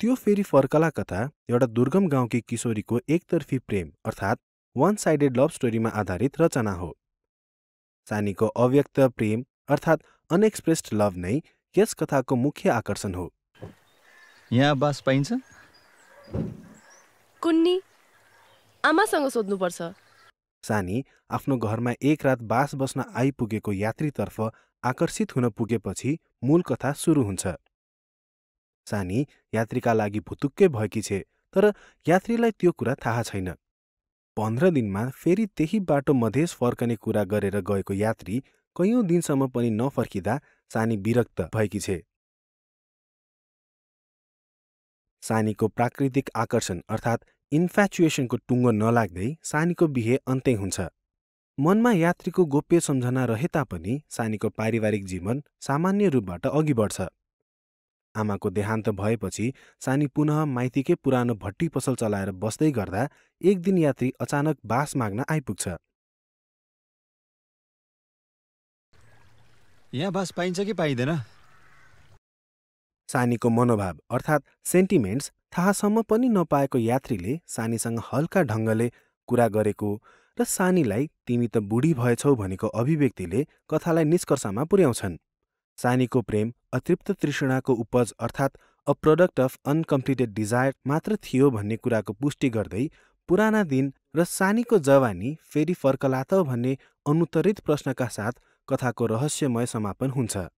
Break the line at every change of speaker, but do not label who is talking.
त्यो फेरि फर्कला कथा एउटा दुर्गम गाउँकी किशोरीको एकतर्फी प्रेम अर्थात् वान साइडेड लभ स्टोरीमा आधारित रचना हो सानीको अव्यक्त प्रेम अर्थात् अनएक्सप्रेस्ड लभ नै यस कथाको मुख्य आकर्षण हो यहाँ बास पाइन्छ कुन्नी आमासँग सोध्नुपर्छ सानी आफ्नो घरमा एक रात बास बस्न आइपुगेको यात्रीतर्फ आकर्षित हुन पुगेपछि मूल कथा सुरु हुन्छ सानी यात्रीका लागि भुतुक्कै भएकी छे तर यात्रीलाई त्यो कुरा थाहा छैन पन्ध्र दिनमा फेरि त्यही बाटो मधेस फर्कने कुरा गरेर गएको यात्री कैयौँ दिनसम्म पनि नफर्किँदा सानी विरक्त भएकी छे सानीको प्राकृतिक आकर्षण अर्थात् इन्फ्याचुएसनको टुङ्गो नलाग्दै सानीको बिहे अन्त्य हुन्छ मनमा यात्रीको गोप्य सम्झना रहे तापनि सानीको पारिवारिक जीवन सामान्य रूपबाट अघि बढ्छ आमाको देहान्त भएपछि सानी पुनः माइतीकै पुरानो भट्टी पसल चलाएर बस्दै गर्दा एक दिन यात्री अचानक बास माग्न आइपुग्छ यहाँ बास पाइन्छ कि पाइँदैन सानीको मनोभाव अर्थात् सेन्टिमेन्ट्स थाहासम्म पनि नपाएको यात्रीले सानीसँग हल्का ढङ्गले कुरा गरेको र सानीलाई तिमी त बुढी भएछौ भनेको अभिव्यक्तिले कथालाई निष्कर्षमा पुर्याउँछन् सानीको प्रेम अतृप्त तृष्णाको उपज अर्थात् a product of uncompleted desire मात्र थियो भन्ने कुराको पुष्टि गर्दै पुराना दिन र सानीको जवानी फेरि फर्कला त भन्ने अनुत्तरित प्रश्नका साथ कथाको रहस्यमय समापन हुन्छ